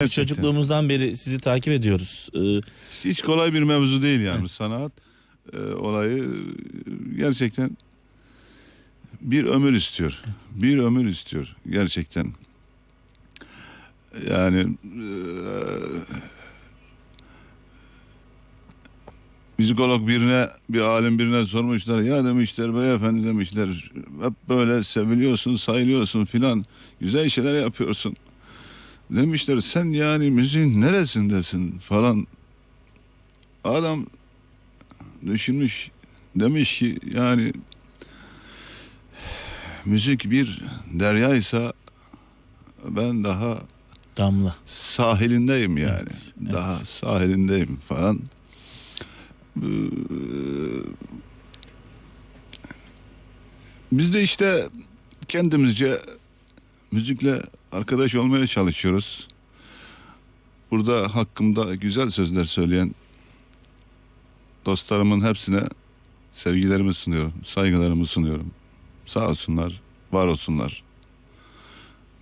Gerçekten. Çocukluğumuzdan beri sizi takip ediyoruz. Ee, Hiç kolay bir mevzu değil yani evet. sanat e, olayı e, gerçekten bir ömür istiyor. Evet. Bir ömür istiyor gerçekten. Yani e, müzikolog birine, bir alim birine sormuşlar. Ya demişler beyefendi demişler hep böyle seviliyorsun, sayılıyorsun filan. Güzel şeyler yapıyorsun. Demişler sen yani müziğin neresindesin falan. Adam düşünmüş demiş ki yani müzik bir deryaysa ben daha damla sahilindeyim yani. Evet, evet. Daha sahilindeyim falan. Ee, biz de işte kendimizce müzikle arkadaş olmaya çalışıyoruz. Burada hakkımda güzel sözler söyleyen dostlarımın hepsine sevgilerimi sunuyorum, saygılarımı sunuyorum. Sağ olsunlar, var olsunlar.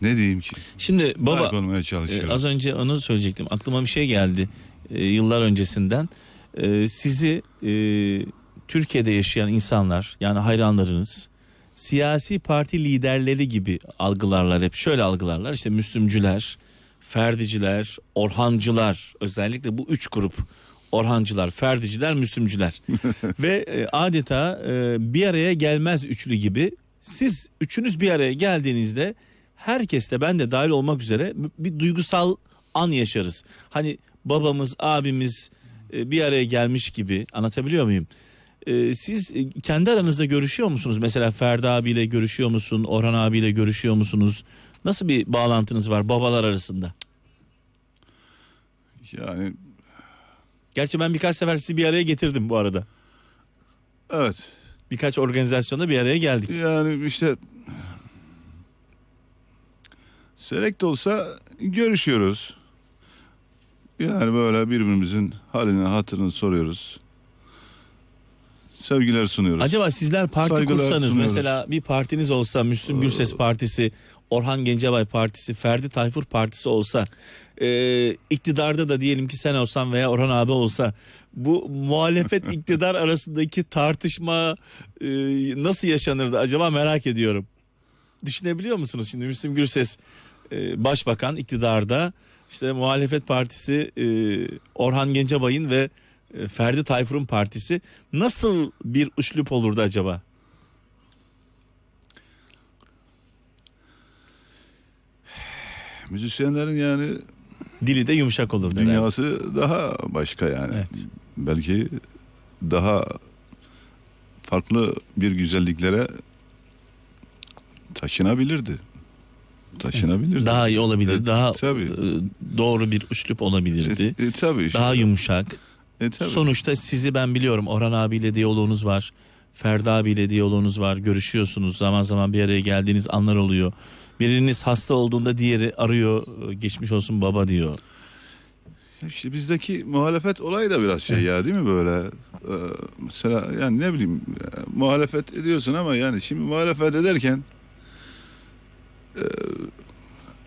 Ne diyeyim ki? Şimdi baba e, az önce onu söyleyecektim. Aklıma bir şey geldi e, yıllar öncesinden. E, sizi e, Türkiye'de yaşayan insanlar yani hayranlarınız siyasi parti liderleri gibi algılarlar hep şöyle algılarlar işte Müslümcüler, Ferdiciler, Orhancılar özellikle bu üç grup Orhancılar, Ferdiciler, Müslümcüler ve e, adeta e, bir araya gelmez üçlü gibi siz üçünüz bir araya geldiğinizde herkes de ben de dahil olmak üzere bir duygusal an yaşarız. Hani babamız, abimiz e, bir araya gelmiş gibi anlatabiliyor muyum? Ee, siz e, kendi aranızda görüşüyor musunuz? Mesela Ferda abiyle görüşüyor musun? Orhan abiyle görüşüyor musunuz? Nasıl bir bağlantınız var babalar arasında? Yani Gerçi ben birkaç sefer sizi bir araya getirdim bu arada. Evet. Birkaç organizasyonda bir araya geldik. Yani işte Select olsa görüşüyoruz. Yani böyle birbirimizin halini hatırını soruyoruz sevgiler sunuyoruz. Acaba sizler parti Saygılar kursanız sunuyoruz. mesela bir partiniz olsa Müslüm Gürses ee, Partisi, Orhan Gencebay Partisi, Ferdi Tayfur Partisi olsa e, iktidarda da diyelim ki sen olsan veya Orhan abi olsa bu muhalefet iktidar arasındaki tartışma e, nasıl yaşanırdı acaba merak ediyorum. Düşünebiliyor musunuz şimdi Müslüm Gürses e, başbakan iktidarda işte muhalefet partisi e, Orhan Gencebay'ın ve e, Ferdi Tayfur'un partisi nasıl bir üslup olurdu acaba? Müzisyenlerin yani dili de yumuşak olur. Dünyası herhalde. daha başka yani. Evet. Belki daha farklı bir güzelliklere taşınabilirdi. Taşınabilirdi. Evet, daha iyi olabilir. E, daha tabii. E, doğru bir üslup olabilirdi. E, e, tabii. Daha şimdi, yumuşak. E, tabii. Sonuçta sizi ben biliyorum. Orhan abiyle diyaloğunuz var. Ferda abiyle diyaloğunuz var. Görüşüyorsunuz. Zaman zaman bir araya geldiğiniz anlar oluyor. Biriniz hasta olduğunda diğeri arıyor. Geçmiş olsun baba diyor. İşte bizdeki muhalefet olayı da biraz şey ya değil mi böyle? Ee, mesela yani ne bileyim e, muhalefet ediyorsun ama yani şimdi muhalefet ederken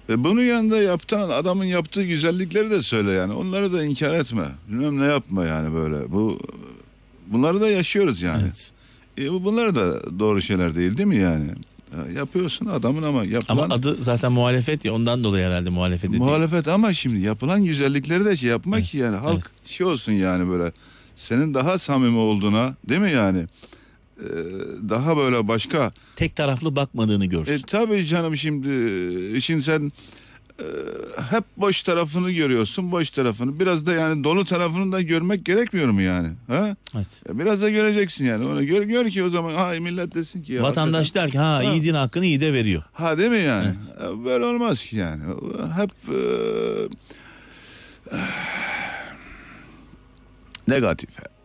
e bunun yanında yaptan adamın yaptığı güzellikleri de söyle yani. Onları da inkar etme. Bilmem ne yapma yani böyle. Bu bunları da yaşıyoruz yani. Evet. E bunlar da doğru şeyler değil değil mi yani? E, yapıyorsun adamın ama yapılan... Ama adı zaten muhalefet ya ondan dolayı herhalde muhalefet ediyor. Muhalefet ama şimdi yapılan güzellikleri de şey yapmak evet. yani halk evet. şey olsun yani böyle senin daha samimi olduğuna değil mi yani? E, daha böyle başka tek taraflı bakmadığını görsün. E, tabii canım şimdi şimdi sen e, hep boş tarafını görüyorsun boş tarafını biraz da yani dolu tarafını da görmek gerekmiyor mu yani ha? Evet. E, biraz da göreceksin yani onu gör, gör ki o zaman ha millet desin ki ya, vatandaş hakikaten. der ki ha, ha iyi din hakkını iyi de veriyor. Ha değil mi yani? Evet. E, böyle olmaz ki yani. Hep e, negatif.